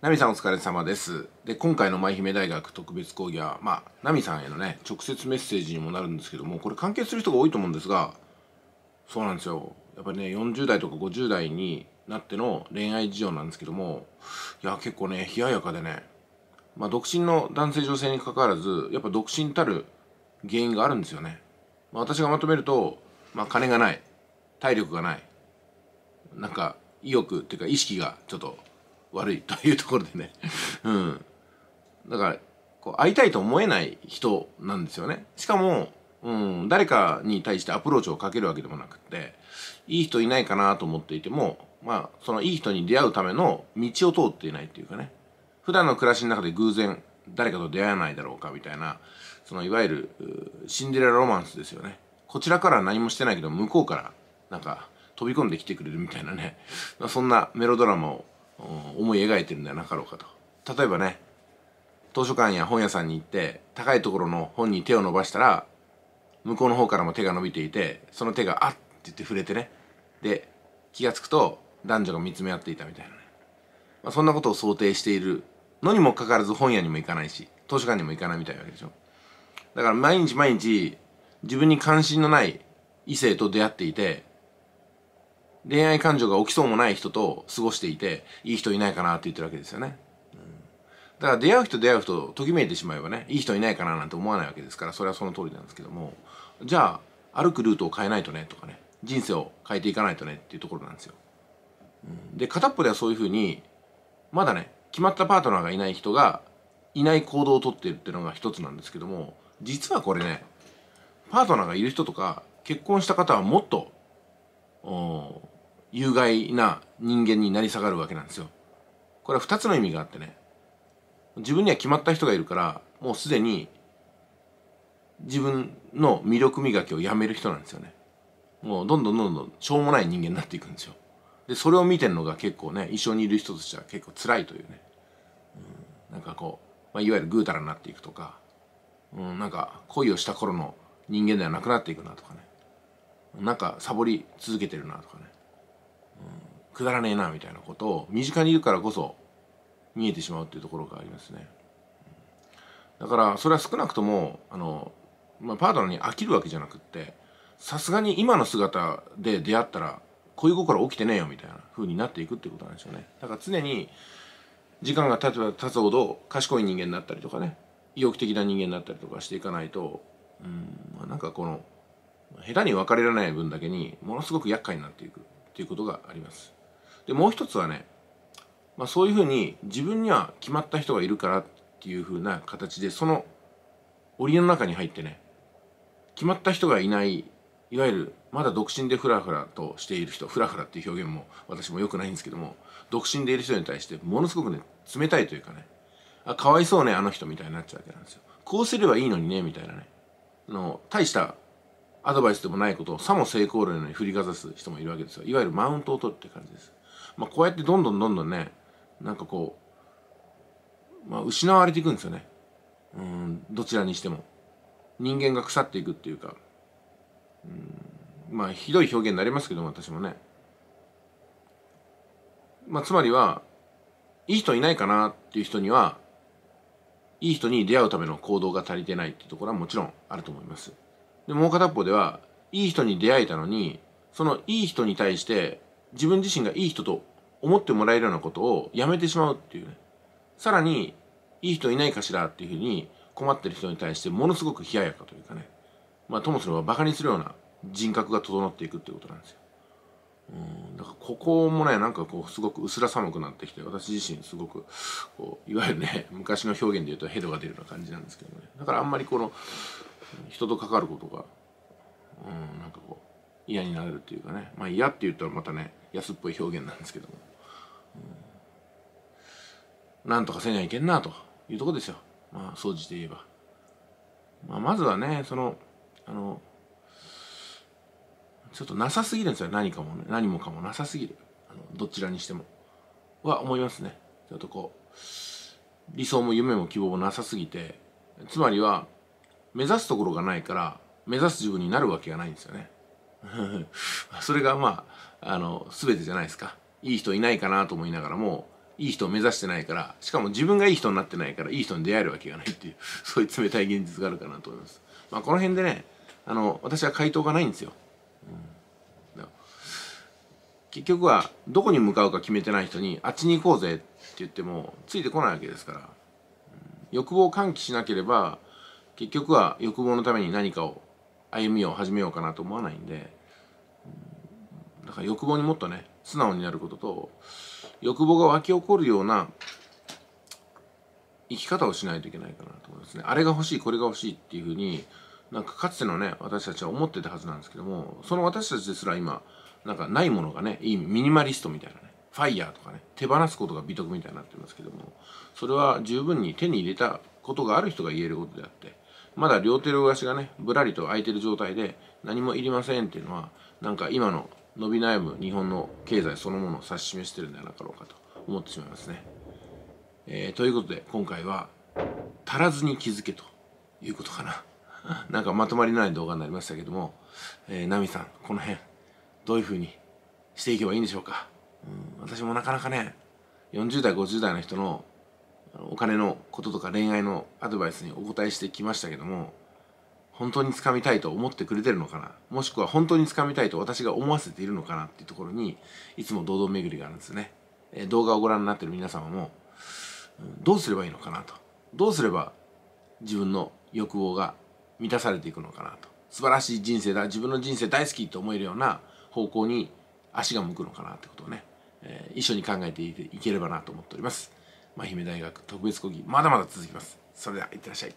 ナミさんお疲れ様です。で、今回の舞姫大学特別講義は、まあ、ナミさんへのね、直接メッセージにもなるんですけども、これ関係する人が多いと思うんですが、そうなんですよ。やっぱりね、40代とか50代になっての恋愛事情なんですけども、いや、結構ね、冷ややかでね、まあ、独身の男性女性にかかわらず、やっぱ独身たる原因があるんですよね。まあ、私がまとめると、まあ、金がない、体力がない、なんか、意欲っていうか意識がちょっと悪いというところでね うん。だから、こう会いたいと思えない人なんですよね。しかも、うん、誰かに対してアプローチをかけるわけでもなくって、いい人いないかなと思っていても、まあ、そのいい人に出会うための道を通っていないっていうかね、普段の暮らしの中で偶然誰かと出会えないだろうかみたいな、そのいわゆるシンデレラロマンスですよね。こちらから何もしてないけど、向こうからなんか飛び込んできてくれるみたいなね、そんなメロドラマを思い描いてるんではなかろうかと例えばね図書館や本屋さんに行って高いところの本に手を伸ばしたら向こうの方からも手が伸びていてその手が「あっ!」って言って触れてねで気が付くと男女が見つめ合っていたみたいなね、まあ、そんなことを想定しているのにもかかわらず本屋にも行かないし図書館にも行かないみたいなわけでしょだから毎日毎日自分に関心のない異性と出会っていて恋愛感情が起きそうもない人と過ごしていていい人いないかなって言ってるわけですよね、だから出会う人出会う人ときめいてしまえばねいい人いないかななんて思わないわけですからそれはその通りなんですけどもじゃあ歩くルートを変えないとねとかね人生を変えていかないとねっていうところなんですよ、で片っぽではそういうふうにまだね決まったパートナーがいない人がいない行動をとってるっていうのが一つなんですけども実はこれねパートナーがいる人とか結婚した方はもっと有害な人間になり下がるわけなんですよ。これは二つの意味があってね自分には決まった人がいるからもうすでに自分の魅力磨きをやめる人なんですよね。もうどんどんどんどんしょうもない人間になっていくんですよ。でそれを見てるのが結構ね一緒にいる人としては結構辛いというね、うん、なんかこう、まあ、いわゆるぐうたらになっていくとか、うん、なんか恋をした頃の人間ではなくなっていくなとかねなんかサボり続けてるなとかねくだらねえなみたいなことを身近にいるからこそ見えてしまうっていうところがありますね。だからそれは少なくともあの、まあ、パートナーに飽きるわけじゃなくってさすがに今の姿で出会ったら恋心起きてねえよみたいな風になっていくっていうことなんでしょうね。だから常に時間が経てば経つほど賢い人間になったりとかね意欲的な人間になったりとかしていかないとうん、まあ、なんかこの下手に別れられない分だけにものすごく厄介になっていくっていうことがあります。でもう一つはね、まあ、そういうふうに自分には決まった人がいるからっていうふうな形でその檻の中に入ってね決まった人がいないいわゆるまだ独身でフラフラとしている人フラフラっていう表現も私も良くないんですけども独身でいる人に対してものすごくね冷たいというかねあかわいそうねあの人みたいになっちゃうわけなんですよこうすればいいのにねみたいなねの大したアドバイスでもないことをさも成功例のように振りかざす人もいるわけですよいわゆるマウントを取るって感じですまあ、こうやってどんどんどんどんねなんかこう、まあ、失われていくんですよねうんどちらにしても人間が腐っていくっていうかうんまあひどい表現になりますけども私もね、まあ、つまりはいい人いないかなっていう人にはいい人に出会うための行動が足りてないっていうところはもちろんあると思います。でもう片方ではいい人に出会えたのにそのいい人に対して自分自身がいい人と思ってもらえるようなことをやめてしまうっていうね。さらに、いい人いないかしらっていうふうに困ってる人に対してものすごく冷ややかというかね。まあともすれば馬鹿にするような人格が整っていくっていうことなんですよ。うん、だからここもね、なんかこうすごく薄ら寒くなってきて、私自身すごく、こう、いわゆるね、昔の表現で言うとヘドが出るような感じなんですけどね。だからあんまりこの、人と関わることが、うん、なんかこう、嫌になれるっていうかね。まあ嫌って言ったらまたね、安っぽい表現なんですけども、うん、なんとかせにゃいけんなというとこですよまあ総じて言えば、まあ、まずはねそのあのちょっとなさすぎるんですよ何かも、ね、何もかもなさすぎるあのどちらにしてもは思いますねちょっとこう理想も夢も希望もなさすぎてつまりは目指すところがないから目指す自分になるわけがないんですよね それがまああのすべてじゃないですかいい人いないかなと思いながらもいい人を目指してないからしかも自分がいい人になってないからいい人に出会えるわけがないっていう そういう冷たい現実があるかなと思います。まあ、この辺でねあの私は回答がないんですよ。うん、結局はどこに向かうか決めてない人にあっちに行こうぜって言ってもついてこないわけですから、欲望を喚起しなければ結局は欲望のために何かを歩みを始めようかなと思わないんで、だから欲望にもっとね素直になることと欲望が湧き起こるような生き方をしないといけないかなと思いますねあれが欲しいこれが欲しいっていうふうになんかかつてのね私たちは思ってたはずなんですけどもその私たちですら今なんかないものがねいいミニマリストみたいなねファイヤーとかね手放すことが美徳みたいになってますけどもそれは十分に手に入れたことがある人が言えることであってまだ両手両足がね、ぶらりと空いてる状態で、何もいりませんっていうのは、なんか今の伸び悩む日本の経済そのものを指し示してるんではなかろうかと思ってしまいますね。えー、ということで今回は「足らずに気づけ」ということかな。なんかまとまりない動画になりましたけども、えー、ナミさんこの辺どういうふうにしていけばいいんでしょうか、うん、私もなかなかね40代50代の人のお金のこととか恋愛のアドバイスにお答えしてきましたけども本当につかみたいと思ってくれてるのかなもしくは本当につかみたいと私が思わせているのかなっていうところにいつも堂々巡りがあるんですね、え動画をご覧になってる皆様もどうすればいいのかなとどうすれば自分の欲望が満たされていくのかなと素晴らしい人生だ自分の人生大好きと思えるような方向に足が向くのかなってことをね、え一緒に考えていければなと思っております愛姫大学特別講義まだまだ続きますそれではいってらっしゃい